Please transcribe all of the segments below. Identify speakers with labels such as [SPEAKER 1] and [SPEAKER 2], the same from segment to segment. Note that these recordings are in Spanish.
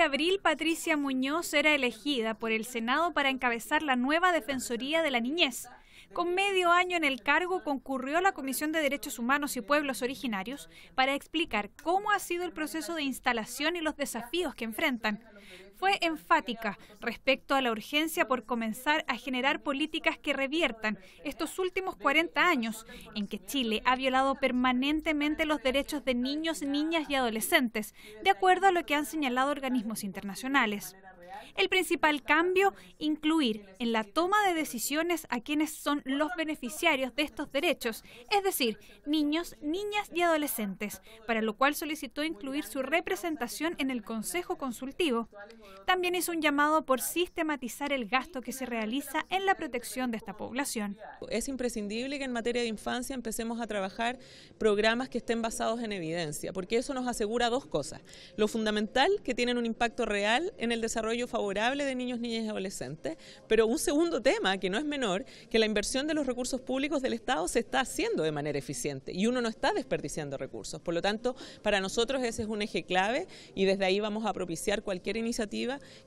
[SPEAKER 1] abril, Patricia Muñoz era elegida por el Senado para encabezar la nueva Defensoría de la Niñez. Con medio año en el cargo, concurrió a la Comisión de Derechos Humanos y Pueblos Originarios para explicar cómo ha sido el proceso de instalación y los desafíos que enfrentan fue enfática respecto a la urgencia por comenzar a generar políticas que reviertan estos últimos 40 años en que Chile ha violado permanentemente los derechos de niños, niñas y adolescentes, de acuerdo a lo que han señalado organismos internacionales. El principal cambio, incluir en la toma de decisiones a quienes son los beneficiarios de estos derechos, es decir, niños, niñas y adolescentes, para lo cual solicitó incluir su representación en el Consejo Consultivo. También hizo un llamado por sistematizar el gasto que se realiza en la protección de esta población. Es imprescindible
[SPEAKER 2] que en materia de infancia empecemos a trabajar programas que estén basados en evidencia, porque eso nos asegura dos cosas. Lo fundamental, que tienen un impacto real en el desarrollo favorable de niños, niñas y adolescentes, pero un segundo tema, que no es menor, que la inversión de los recursos públicos del Estado se está haciendo de manera eficiente y uno no está desperdiciando recursos. Por lo tanto, para nosotros ese es un eje clave y desde ahí vamos a propiciar cualquier iniciativa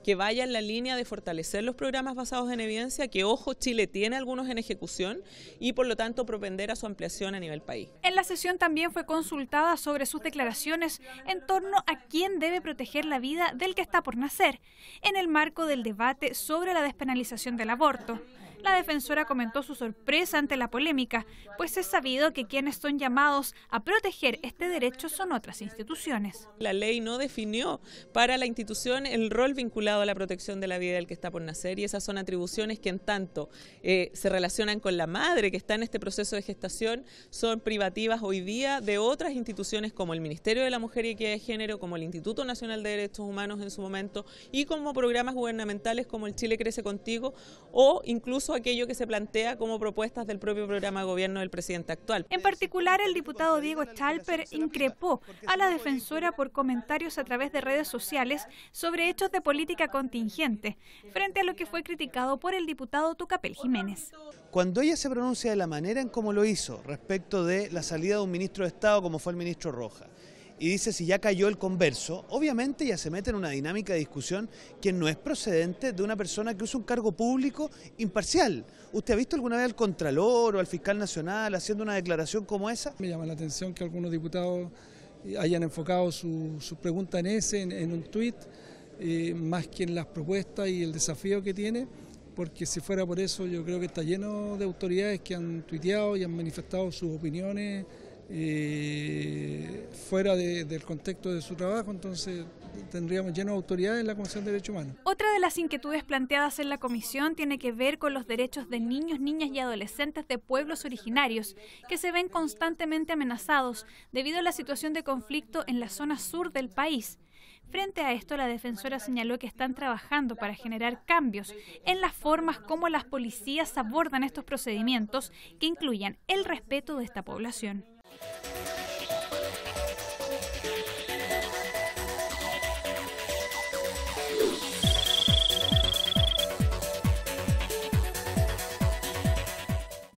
[SPEAKER 2] que vaya en la línea de fortalecer los programas basados en evidencia, que ojo, Chile tiene algunos en ejecución y por lo tanto propender a su ampliación a nivel país.
[SPEAKER 1] En la sesión también fue consultada sobre sus declaraciones en torno a quién debe proteger la vida del que está por nacer, en el marco del debate sobre la despenalización del aborto la defensora comentó su sorpresa ante la polémica, pues es sabido que quienes son llamados a proteger este derecho son otras instituciones.
[SPEAKER 2] La ley no definió para la institución el rol vinculado a la protección de la vida del que está por nacer y esas son atribuciones que en tanto eh, se relacionan con la madre que está en este proceso de gestación son privativas hoy día de otras instituciones como el Ministerio de la Mujer y Equidad de Género, como el Instituto Nacional de Derechos Humanos en su momento y como programas gubernamentales como el Chile Crece Contigo o incluso aquello que se plantea como propuestas del propio programa de gobierno del presidente actual.
[SPEAKER 1] En particular, el diputado Diego Chalper increpó a la defensora por comentarios a través de redes sociales sobre hechos de política contingente, frente a lo que fue criticado por el diputado Tucapel Jiménez.
[SPEAKER 3] Cuando ella se pronuncia de la manera en cómo lo hizo respecto de la salida de un ministro de Estado como fue el ministro Roja, y dice si ya cayó el converso, obviamente ya se mete en una dinámica de discusión que no es procedente de una persona que usa un cargo público imparcial. ¿Usted ha visto alguna vez al Contralor o al Fiscal
[SPEAKER 4] Nacional haciendo una declaración como esa? Me llama la atención que algunos diputados eh, hayan enfocado su, su pregunta en ese, en, un tuit, eh, más que en las propuestas y el desafío que tiene porque si fuera por eso yo creo que está lleno de autoridades que han tuiteado y han manifestado sus opiniones eh, fuera del contexto de su trabajo, entonces tendríamos lleno de autoridades en la Comisión de Derechos Humanos.
[SPEAKER 1] Otra de las inquietudes planteadas en la comisión tiene que ver con los derechos de niños, niñas y adolescentes de pueblos originarios, que se ven constantemente amenazados debido a la situación de conflicto en la zona sur del país. Frente a esto, la defensora señaló que están trabajando para generar cambios en las formas como las policías abordan estos procedimientos que incluyan el respeto de esta población.